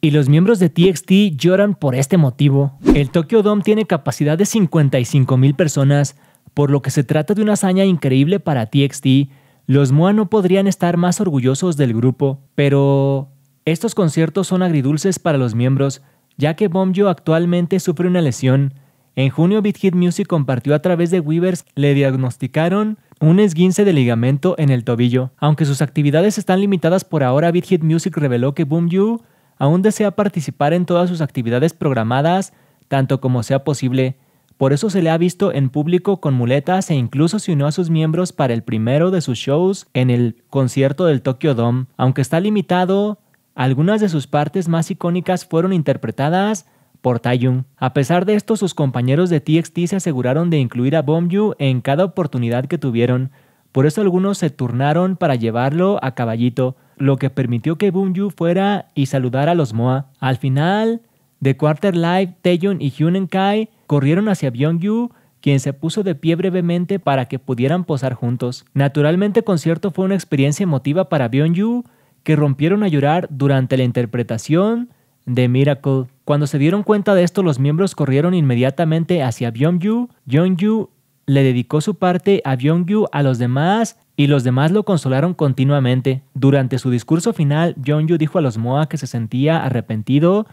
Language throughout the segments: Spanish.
Y los miembros de TXT lloran por este motivo. El Tokyo Dome tiene capacidad de 55 mil personas, por lo que se trata de una hazaña increíble para TXT. Los MOA no podrían estar más orgullosos del grupo, pero estos conciertos son agridulces para los miembros, ya que Bomjo actualmente sufre una lesión. En junio, Big Music compartió a través de Weavers, le diagnosticaron un esguince de ligamento en el tobillo. Aunque sus actividades están limitadas por ahora, Big Hit Music reveló que Boom You aún desea participar en todas sus actividades programadas, tanto como sea posible. Por eso se le ha visto en público con muletas e incluso se unió a sus miembros para el primero de sus shows en el concierto del Tokyo Dome. Aunque está limitado, algunas de sus partes más icónicas fueron interpretadas por Taeyun. A pesar de esto, sus compañeros de TXT se aseguraron de incluir a Bomju en cada oportunidad que tuvieron. Por eso algunos se turnaron para llevarlo a caballito, lo que permitió que Yu fuera y saludara a los Moa. Al final de Quarter Life, Taeyun y Hyunen Kai corrieron hacia Byungyu quien se puso de pie brevemente para que pudieran posar juntos. Naturalmente concierto fue una experiencia emotiva para Byungyu, que rompieron a llorar durante la interpretación de Miracle. Cuando se dieron cuenta de esto, los miembros corrieron inmediatamente hacia Byung-yu. le dedicó su parte a byung a los demás y los demás lo consolaron continuamente. Durante su discurso final, byung dijo a los Moa que se sentía arrepentido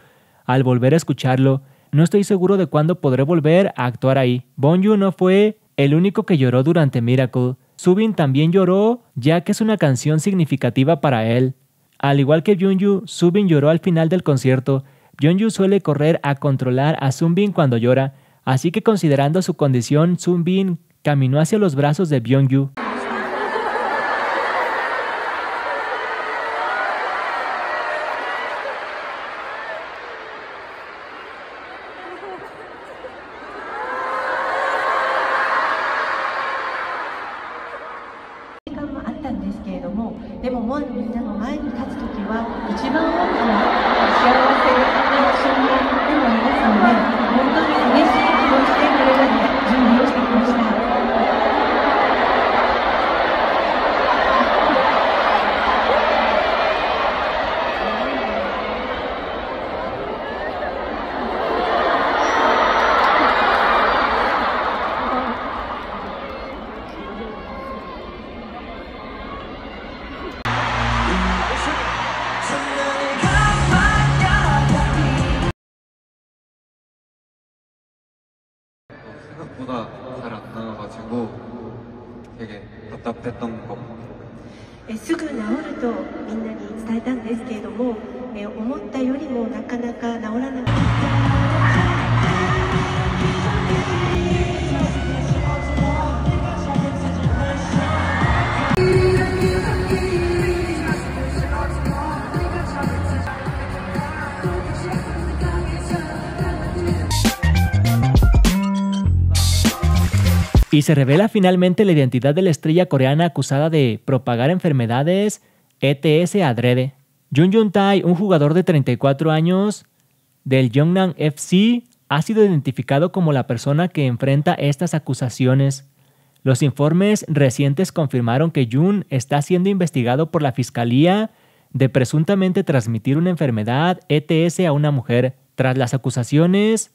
al volver a escucharlo. No estoy seguro de cuándo podré volver a actuar ahí. Bonju no fue el único que lloró durante Miracle. Subin también lloró, ya que es una canción significativa para él. Al igual que Junju, Subin lloró al final del concierto. Junju suele correr a controlar a Bin cuando llora, así que considerando su condición, Soon-Bin caminó hacia los brazos de Byungyu. 在你身边，温暖的想念。생각보다잘안나와가지고되게답답했던것같아요すぐ治るとみんなに伝えたんですけれども、思ったよりもなかなか治らなかった。Y se revela finalmente la identidad de la estrella coreana acusada de propagar enfermedades ETS adrede. Jun Jun Tai, un jugador de 34 años del Yongnan FC, ha sido identificado como la persona que enfrenta estas acusaciones. Los informes recientes confirmaron que Jun está siendo investigado por la fiscalía de presuntamente transmitir una enfermedad ETS a una mujer. Tras las acusaciones,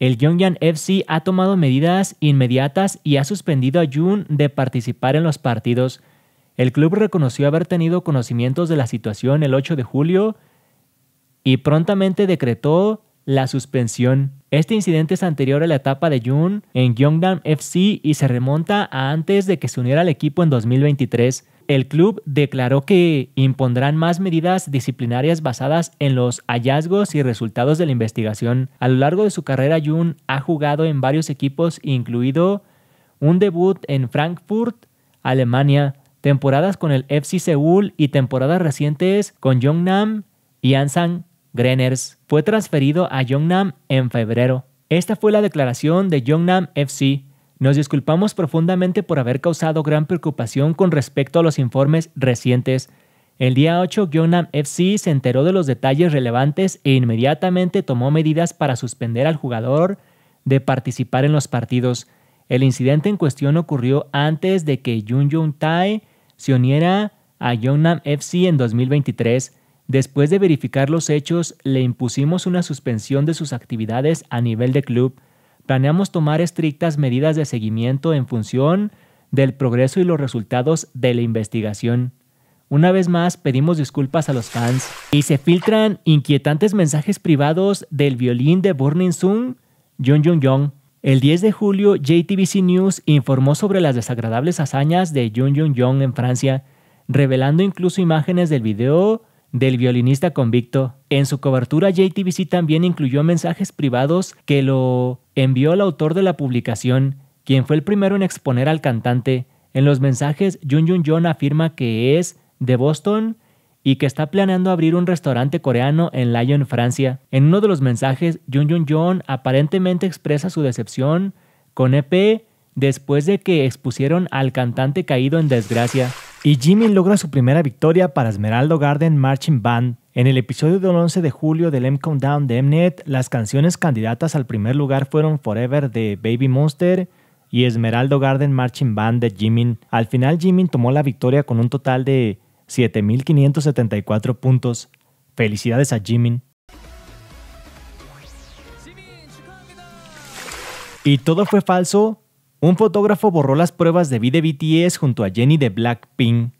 el Gyeongnam FC ha tomado medidas inmediatas y ha suspendido a Jun de participar en los partidos. El club reconoció haber tenido conocimientos de la situación el 8 de julio y prontamente decretó la suspensión. Este incidente es anterior a la etapa de Jun en Gyeongnam FC y se remonta a antes de que se uniera al equipo en 2023. El club declaró que impondrán más medidas disciplinarias basadas en los hallazgos y resultados de la investigación. A lo largo de su carrera, Jun ha jugado en varios equipos, incluido un debut en Frankfurt, Alemania, temporadas con el FC Seúl y temporadas recientes con Yongnam y Ansan Greners. Fue transferido a Yongnam en febrero. Esta fue la declaración de Yongnam FC. Nos disculpamos profundamente por haber causado gran preocupación con respecto a los informes recientes. El día 8, Gyeongnam FC se enteró de los detalles relevantes e inmediatamente tomó medidas para suspender al jugador de participar en los partidos. El incidente en cuestión ocurrió antes de que Jun Jung Tae se uniera a Gyeongnam FC en 2023. Después de verificar los hechos, le impusimos una suspensión de sus actividades a nivel de club. Planeamos tomar estrictas medidas de seguimiento en función del progreso y los resultados de la investigación. Una vez más pedimos disculpas a los fans y se filtran inquietantes mensajes privados del violín de Burning Sun, Jung Jun El 10 de julio, JTBC News informó sobre las desagradables hazañas de Jung Jung Jung en Francia, revelando incluso imágenes del video del violinista convicto. En su cobertura, JTBC también incluyó mensajes privados que lo envió el autor de la publicación, quien fue el primero en exponer al cantante. En los mensajes, Jun Jun afirma que es de Boston y que está planeando abrir un restaurante coreano en Lyon, Francia. En uno de los mensajes, Jung Jun aparentemente expresa su decepción con EP después de que expusieron al cantante caído en desgracia. Y Jimmy logra su primera victoria para Esmeraldo Garden Marching Band. En el episodio del 11 de julio del M Countdown de Mnet, las canciones candidatas al primer lugar fueron Forever de Baby Monster y Esmeraldo Garden Marching Band de Jimin. Al final Jimin tomó la victoria con un total de 7.574 puntos. Felicidades a Jimin. Y todo fue falso un fotógrafo borró las pruebas de V de BTS junto a Jenny de Blackpink.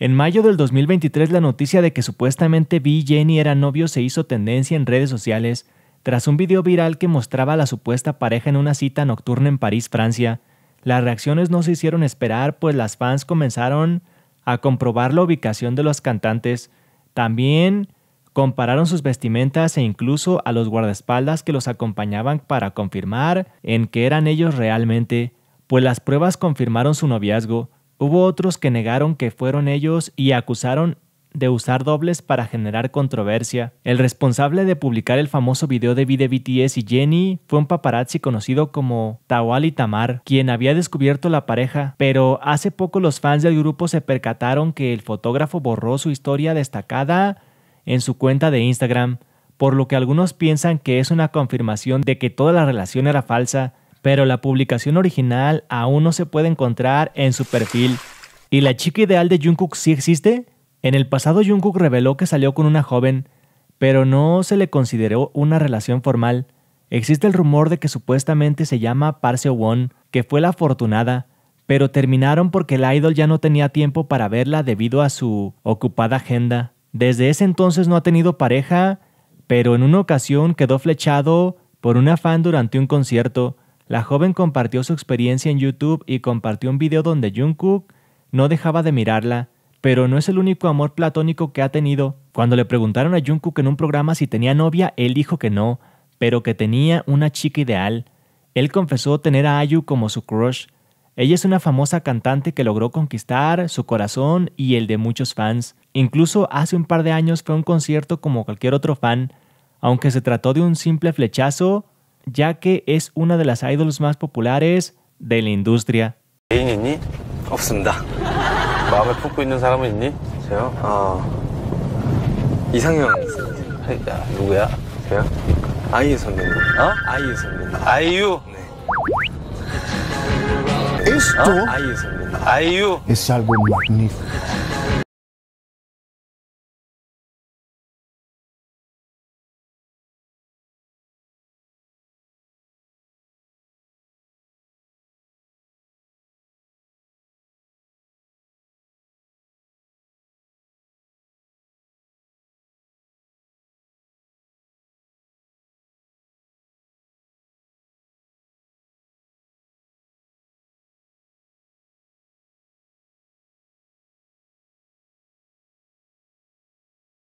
En mayo del 2023 la noticia de que supuestamente V y Jenny eran novios se hizo tendencia en redes sociales tras un video viral que mostraba a la supuesta pareja en una cita nocturna en París, Francia. Las reacciones no se hicieron esperar pues las fans comenzaron a comprobar la ubicación de los cantantes. También Compararon sus vestimentas e incluso a los guardaespaldas que los acompañaban para confirmar en que eran ellos realmente, pues las pruebas confirmaron su noviazgo. Hubo otros que negaron que fueron ellos y acusaron de usar dobles para generar controversia. El responsable de publicar el famoso video de vide BTS y Jenny fue un paparazzi conocido como Tawali Tamar, quien había descubierto la pareja, pero hace poco los fans del grupo se percataron que el fotógrafo borró su historia destacada en su cuenta de Instagram, por lo que algunos piensan que es una confirmación de que toda la relación era falsa, pero la publicación original aún no se puede encontrar en su perfil. ¿Y la chica ideal de Jungkook sí existe? En el pasado Jungkook reveló que salió con una joven, pero no se le consideró una relación formal. Existe el rumor de que supuestamente se llama Parseo Won, que fue la afortunada, pero terminaron porque el idol ya no tenía tiempo para verla debido a su ocupada agenda. Desde ese entonces no ha tenido pareja, pero en una ocasión quedó flechado por una fan durante un concierto. La joven compartió su experiencia en YouTube y compartió un video donde Jungkook no dejaba de mirarla, pero no es el único amor platónico que ha tenido. Cuando le preguntaron a Jungkook en un programa si tenía novia, él dijo que no, pero que tenía una chica ideal. Él confesó tener a Ayu como su crush. Ella es una famosa cantante que logró conquistar su corazón y el de muchos fans. Incluso hace un par de años fue un concierto como cualquier otro fan, aunque se trató de un simple flechazo, ya que es una de las idols más populares de la industria.